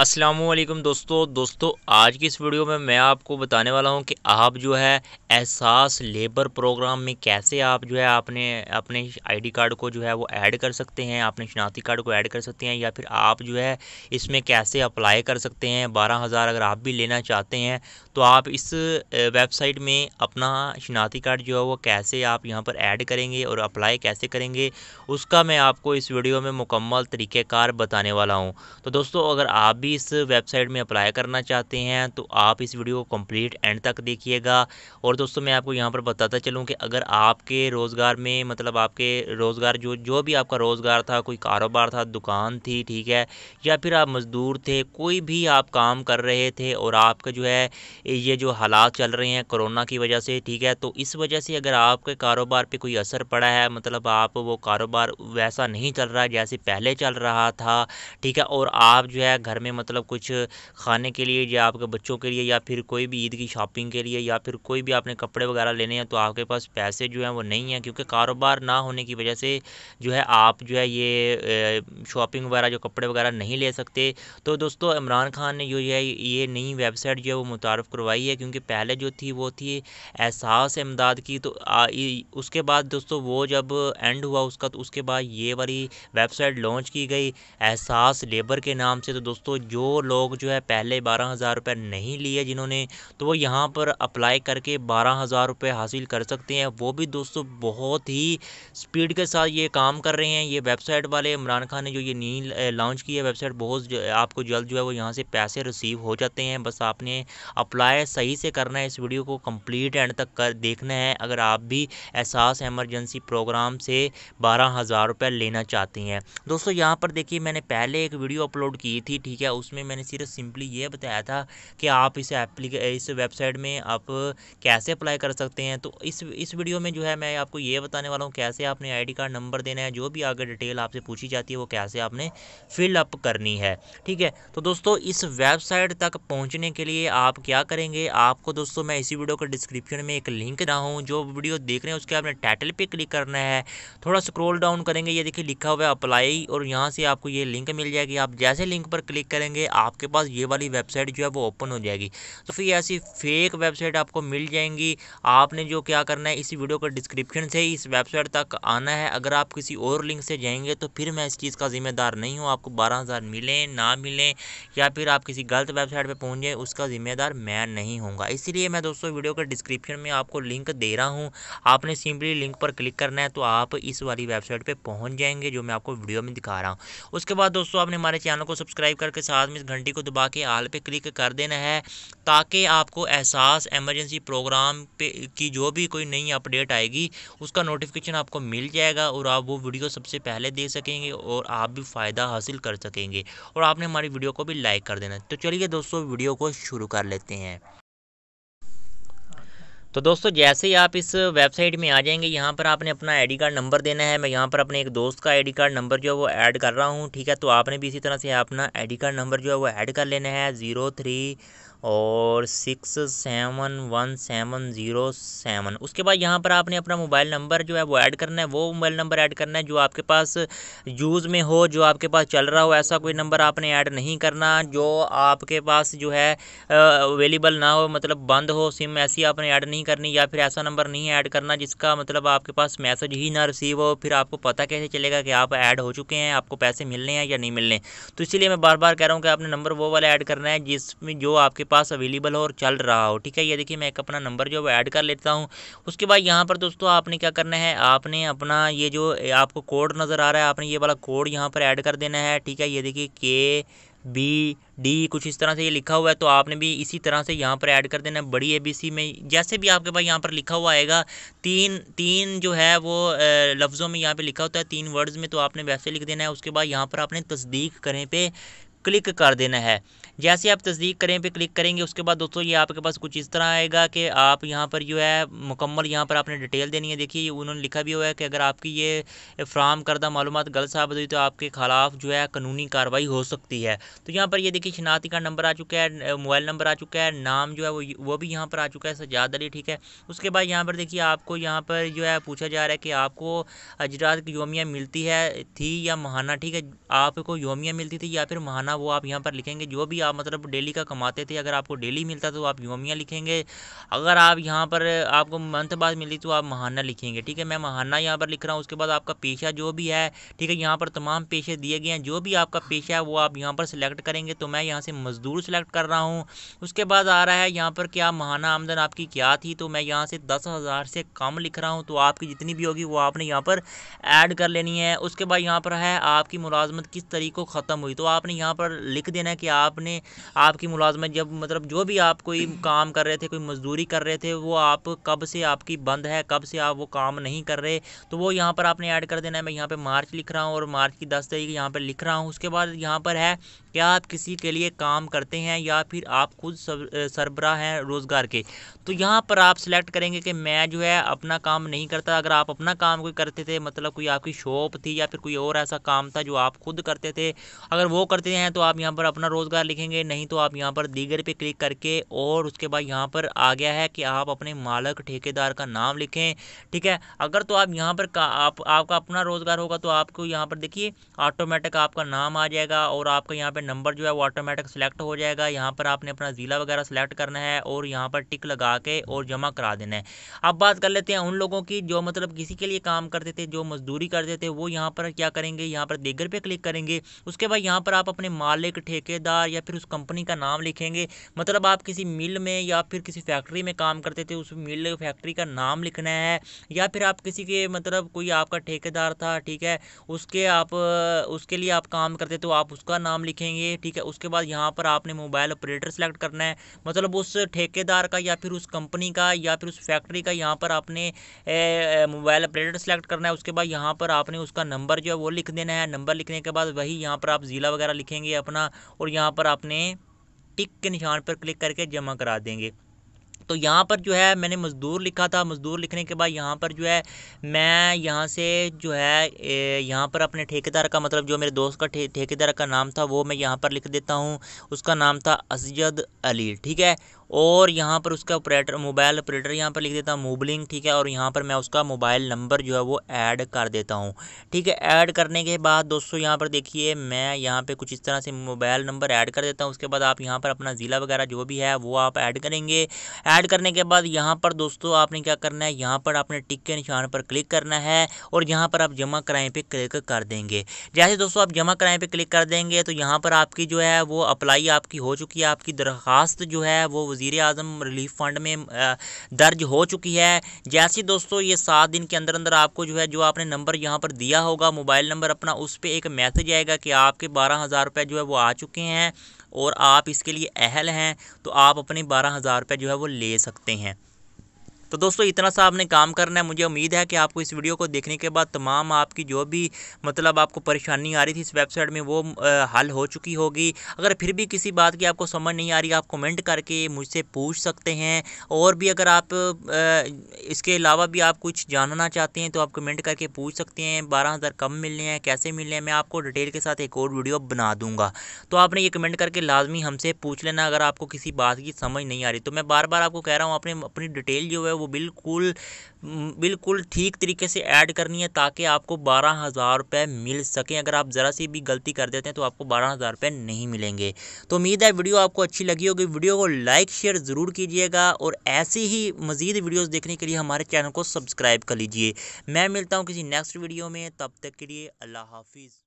असलम दोस्तों दोस्तों आज की इस वीडियो में मैं आपको बताने वाला हूं कि आप जो है एहसास लेबर प्रोग्राम में कैसे आप जो है आपने अपने आईडी कार्ड को जो है वो ऐड कर सकते हैं अपने शिनाती कार्ड को ऐड कर सकते हैं या फिर आप जो है इसमें कैसे अप्लाई कर सकते हैं बारह हज़ार अगर आप भी लेना चाहते हैं तो आप इस वेबसाइट में अपना शिनाती कार्ड जो है वो कैसे आप यहाँ पर ऐड करेंगे और अप्लाई कैसे करेंगे उसका मैं आपको इस वीडियो में मुकम्मल तरीक़ेकार बताने वाला हूँ तो दोस्तों अगर आप भी इस वेबसाइट में अप्लाई करना चाहते हैं तो आप इस वीडियो को कम्प्लीट एंड तक देखिएगा और दोस्तों मैं आपको यहाँ पर बताता चलूँ कि अगर आपके रोज़गार में मतलब आपके रोज़गार जो जो भी आपका रोज़गार था कोई कारोबार था दुकान थी ठीक है या फिर आप मज़दूर थे कोई भी आप काम कर रहे थे और आपका जो है ये जो हालात चल रहे हैं कोरोना की वजह से ठीक है तो इस वजह से अगर आपके कारोबार पे कोई असर पड़ा है मतलब आप वो कारोबार वैसा नहीं चल रहा जैसे पहले चल रहा था ठीक है और आप जो है घर में मतलब कुछ खाने के लिए या आपके बच्चों के लिए या फिर कोई भी ईद की शॉपिंग के लिए या फिर कोई भी आपने कपड़े वगैरह लेने हैं तो आपके पास पैसे जो हैं वो नहीं हैं क्योंकि कारोबार ना होने की वजह से जो है आप जो है ये शॉपिंग वगैरह जो कपड़े वगैरह नहीं ले सकते तो दोस्तों इमरान खान ने जो है ये नई वेबसाइट जो है वो मुतारफ़ करवाई है क्योंकि पहले जो थी वो थी एहसास इमदाद की तो आ, उसके बाद दोस्तों वो जब एंड हुआ उसका तो उसके बाद ये वाली वेबसाइट लॉन्च की गई एहसास लेबर के नाम से तो दोस्तों जो लोग जो है पहले बारह हज़ार रुपये नहीं लिए जिन्होंने तो वो यहाँ पर अप्लाई करके बारह हज़ार रुपये हासिल कर सकते हैं वो भी दोस्तों बहुत ही स्पीड के साथ ये काम कर रहे हैं ये वेबसाइट वाले इमरान खान ने जो ये नई लॉन्च की है वेबसाइट बहुत आपको जल्द जो है वो यहाँ से पैसे रिसीव हो जाते हैं बस आपने अप्लाई अप्लाई सही से करना है इस वीडियो को कंप्लीट एंड तक कर देखना है अगर आप भी एहसास एमरजेंसी प्रोग्राम से बारह हज़ार रुपये लेना चाहती हैं दोस्तों यहाँ पर देखिए मैंने पहले एक वीडियो अपलोड की थी ठीक है उसमें मैंने सिर्फ सिंपली ये बताया था कि आप इस एप्लीके इस वेबसाइट में आप कैसे अप्लाई कर सकते हैं तो इस इस वीडियो में जो है मैं आपको ये बताने वाला हूँ कैसे आपने आई कार्ड नंबर देना है जो भी आगे डिटेल आपसे पूछी जाती है वो कैसे आपने फिलअप करनी है ठीक है तो दोस्तों इस वेबसाइट तक पहुँचने के लिए आप क्या करेंगे आपको दोस्तों मैं इसी वीडियो के डिस्क्रिप्शन में एक लिंक रहा हूँ जो वीडियो देख रहे हैं उसके आपने टाइटल पर क्लिक करना है थोड़ा स्क्रोल डाउन करेंगे ये देखिए लिखा हुआ है अप्लाई और यहाँ से आपको ये लिंक मिल जाएगी आप जैसे लिंक पर क्लिक करेंगे आपके पास ये वाली वेबसाइट जो है वो ओपन हो जाएगी तो फिर ऐसी फेक वेबसाइट आपको मिल जाएंगी आपने जो क्या करना है इसी वीडियो के डिस्क्रिप्शन से इस वेबसाइट तक आना है अगर आप किसी और लिंक से जाएंगे तो फिर मैं इस चीज़ का जिम्मेदार नहीं हूँ आपको बारह हज़ार मिलें ना मिलें या फिर आप किसी गलत वेबसाइट पर पहुँचें उसका जिम्मेदार मैं मैं नहीं होगा इसलिए मैं दोस्तों वीडियो के डिस्क्रिप्शन में आपको लिंक दे रहा हूँ आपने सिंपली लिंक पर क्लिक करना है तो आप इस वाली वेबसाइट पर पहुँच जाएंगे जो मैं आपको वीडियो में दिखा रहा हूँ उसके बाद दोस्तों आपने हमारे चैनल को सब्सक्राइब करके साथ में इस घंटी को दबा के आल पर क्लिक कर देना है ताकि आपको एहसास एमरजेंसी प्रोग्राम पे की जो भी कोई नई अपडेट आएगी उसका नोटिफिकेशन आपको मिल जाएगा और आप वो वीडियो सबसे पहले दे सकेंगे और आप भी फ़ायदा हासिल कर सकेंगे और आपने हमारी वीडियो को भी लाइक कर देना तो चलिए दोस्तों वीडियो को शुरू कर लेते हैं हैं तो दोस्तों जैसे ही आप इस वेबसाइट में आ जाएंगे यहाँ पर आपने अपना आईडी कार्ड नंबर देना है मैं यहाँ पर अपने एक दोस्त का आईडी कार्ड नंबर जो है वो ऐड कर रहा हूँ ठीक है तो आपने भी इसी तरह से अपना आईडी कार्ड नंबर जो है वो ऐड कर लेना है ज़ीरो थ्री और six seven one seven zero seven उसके बाद यहाँ पर आपने अपना मोबाइल नंबर जो है वो ऐड करना है वो मोबाइल नंबर ऐड करना है जो आपके पास यूज़ में हो जो आपके पास चल रहा हो ऐसा कोई नंबर आपने ऐड नहीं करना जो आपके पास जो है अवेलेबल ना हो मतलब बंद हो सिम ऐसी आपने ऐड नहीं करनी या फिर ऐसा नंबर नहीं ऐड करना जिसका मतलब आपके पास मैसेज ही ना रिसीव हो फिर आपको पता कैसे चलेगा कि आप ऐड हो चुके हैं आपको पैसे मिलने हैं या नहीं मिलने तो इसीलिए मैं बार बार कह रहा हूँ कि आपने नंबर वो वाला ऐड करना है जिसमें जो आपके पास अवेलेबल हो और चल रहा हो ठीक है ये देखिए मैं एक अपना नंबर जो है ऐड कर लेता हूँ उसके बाद यहाँ पर दोस्तों आपने क्या करना है आपने अपना ये जो आपको कोड नज़र आ रहा है आपने ये वाला कोड यहाँ पर ऐड कर देना है ठीक है ये देखिए के बी डी कुछ इस तरह से ये लिखा हुआ है तो आपने भी इसी तरह से यहाँ पर ऐड कर देना है बड़ी ए बी सी में जैसे भी आपके पास यहाँ पर लिखा हुआ आएगा तीन तीन जो है वो लफ्ज़ों में यहाँ पे लिखा होता है तीन वर्ड्स में तो आपने वैसे लिख देना है उसके बाद यहाँ पर आपने तस्दीक करें पे क्लिक कर देना है जैसे आप तस्दीक करें पे क्लिक करेंगे उसके बाद दोस्तों ये आपके पास कुछ इस तरह आएगा कि आप यहाँ पर जो है मुकम्मल यहाँ पर आपने डिटेल देनी है देखिए उन्होंने लिखा भी हुआ है कि अगर आपकी ये फ्राहम करदा मालूम गलत साबित हुई तो आपके खिलाफ जो है कानूनी कार्रवाई हो सकती है तो यहाँ पर ये देखिए शनाख्ती का नंबर आ चुका है मोबाइल नंबर आ चुका है नाम जो है वो वो भी यहाँ पर आ चुका है सजाद अली ठीक है उसके बाद यहाँ पर देखिए आपको यहाँ पर जो है पूछा जा रहा है कि आपको अजरात की योमिया मिलती है थी या महाना ठीक है आपको योमिया मिलती थी या फिर महाना कमाना वो आप यहाँ पर लिखेंगे जो भी आप मतलब डेली का कमाते थे अगर आपको डेली मिलता तो आप योमिया लिखेंगे अगर आप यहाँ पर आपको मंथ बाद मिली तो आप महाना लिखेंगे ठीक है मैं महाना यहाँ पर लिख रहा हूँ उसके बाद आपका पेशा जो भी है ठीक है यहाँ पर तमाम पेशे दिए गए हैं जो भी आपका पेशा है वो आप यहाँ पर सिलेक्ट करेंगे तो मैं यहाँ से मज़दूर सेलेक्ट कर रहा हूँ उसके बाद आ रहा है यहाँ पर क्या महाना आमदन आपकी क्या थी तो मैं यहाँ से दस हज़ार से कम लिख रहा हूँ तो आपकी जितनी भी होगी वो आपने यहाँ पर ऐड कर लेनी है उसके बाद यहाँ पर है आपकी मुलाजमत किस तरीक़ों ख़त्म हुई तो आपने यहाँ पर पर लिख देना कि आपने आपकी मुलाजमत जब मतलब जो भी आप कोई काम कर रहे थे कोई मजदूरी कर रहे थे वो आप कब से आपकी बंद है कब से आप वो काम नहीं कर रहे तो वो यहाँ पर आपने ऐड कर देना है मैं यहाँ पर मार्च लिख रहा हूँ और मार्च की दस तारीख यहाँ पर लिख रहा हूँ उसके बाद यहाँ पर है क्या आप किसी के लिए काम करते हैं या फिर आप खुद सरबरा हैं रोज़गार के तो यहाँ पर आप सिलेक्ट करेंगे कि मैं जो है अपना काम नहीं करता अगर आप अपना काम कोई करते थे मतलब कोई आपकी शॉप थी या फिर कोई और ऐसा काम था जो आप खुद करते थे अगर वो करते हैं तो आप यहाँ पर अपना रोज़गार लिखेंगे नहीं तो आप यहाँ पर दीगर पे क्लिक करके और उसके बाद यहाँ पर आ गया है कि आप अपने मालक ठेकेदार का नाम लिखें ठीक है अगर तो आप यहाँ पर आप आपका अपना रोज़गार होगा तो आपको यहाँ पर देखिए ऑटोमेटिक आपका नाम आ जाएगा और आपका यहाँ पर नंबर जो है वो ऑटोमेटिक सेलेक्ट हो जाएगा यहाँ पर आपने अपना ज़िला वगैरह सेलेक्ट करना है और यहाँ पर टिक लगा के और जमा करा देना है अब बात कर लेते हैं उन लोगों की जो मतलब किसी के लिए काम करते थे जो मजदूरी करते थे वो यहाँ पर क्या करेंगे यहाँ पर देगर पे क्लिक करेंगे उसके बाद यहाँ पर आप अपने मालिक ठेकेदार या फिर उस कंपनी का नाम लिखेंगे मतलब आप किसी मिल में या फिर किसी फैक्ट्री में काम करते थे उस मिल फैक्ट्री का नाम लिखना है या फिर आप किसी के मतलब कोई आपका ठेकेदार था ठीक है उसके आप उसके लिए आप काम करते तो आप उसका नाम लिखेंगे ठीक है उसके बाद यहाँ पर आपने मोबाइल ऑपरेटर सेलेक्ट करना है मतलब उस ठेकेदार का या फिर उस कंपनी का या फिर उस फैक्ट्री का यहाँ पर आपने मोबाइल ऑपरेटर सेलेक्ट करना है उसके बाद यहाँ पर आपने उसका नंबर जो है वो लिख देना है नंबर लिखने के बाद वही यहाँ पर आप ज़िला वगैरह लिखेंगे करेंगे अपना और यहाँ पर आपने टिक के निशान पर क्लिक करके जमा करा देंगे तो यहाँ पर जो है मैंने मज़दूर लिखा था मज़दूर लिखने के बाद यहाँ पर जो है मैं यहाँ से जो है यहाँ पर अपने ठेकेदार का मतलब जो मेरे दोस्त का ठेकेदार का नाम था वो मैं यहाँ पर लिख देता हूँ उसका नाम था असजद अली ठीक है और यहाँ पर उसका ऑपरेटर मोबाइल ऑपरेटर यहाँ पर लिख देता हूँ मोबलिंग ठीक है और यहाँ पर मैं उसका मोबाइल नंबर जो है वो ऐड कर देता हूँ ठीक है ऐड करने के बाद दोस्तों यहाँ पर देखिए मैं यहाँ पर कुछ इस तरह से मोबाइल नंबर ऐड कर देता हूँ उसके बाद आप यहाँ पर अपना ज़िला वगैरह जो भी है वो आप ऐड करेंगे ऐड करने के बाद यहाँ पर दोस्तों आपने क्या करना है यहाँ पर आपने टिक के निशान पर क्लिक करना है और यहाँ पर आप जमा कराएँ पर क्लिक कर देंगे जैसे दोस्तों आप जमा कराएँ पर क्लिक कर देंगे तो यहाँ पर आपकी जो है वो अप्लाई आपकी हो चुकी है आपकी दरख्वास्त जो है वो वजीर अजम रिलीफ फंड में दर्ज हो चुकी है जैसे दोस्तों ये सात दिन के अंदर अंदर आपको जो है जो आपने नंबर यहाँ पर दिया होगा मोबाइल नंबर अपना उस पर एक मैसेज आएगा कि आपके बारह हज़ार रुपये जो है वो आ चुके हैं और आप इसके लिए अहल हैं तो आप अपने बारह हज़ार रुपये जो है वो ले सकते हैं तो दोस्तों इतना सा आपने काम करना है मुझे उम्मीद है कि आपको इस वीडियो को देखने के बाद तमाम आपकी जो भी मतलब आपको परेशानी आ रही थी इस वेबसाइट में वो हल हो चुकी होगी अगर फिर भी किसी बात की आपको समझ नहीं आ रही आप कमेंट करके मुझसे पूछ सकते हैं और भी अगर आप इसके अलावा भी आप कुछ जानना चाहते हैं तो आप कमेंट करके पूछ सकते हैं बारह हज़ार कम मिलने हैं कैसे मिलने हैं मैं आपको डिटेल के साथ एक और वीडियो बना दूंगा तो आपने ये कमेंट करके लाजमी हमसे पूछ लेना अगर आपको किसी बात की समझ नहीं आ रही तो मैं बार बार आपको कह रहा हूँ अपने अपनी डिटेल जो है वो बिल्कुल बिल्कुल ठीक तरीके से ऐड करनी है ताकि आपको बारह हज़ार रुपये मिल सकें अगर आप ज़रा सी भी गलती कर देते हैं तो आपको बारह हज़ार रुपये नहीं मिलेंगे तो उम्मीद है वीडियो आपको अच्छी लगी होगी वीडियो को लाइक शेयर ज़रूर कीजिएगा और ऐसी ही मज़ीद वीडियोज़ देखने के लिए हमारे चैनल को सब्सक्राइब कर लीजिए मैं मिलता हूँ किसी नेक्स्ट वीडियो में तब तक के लिए अल्लाह हाफिज़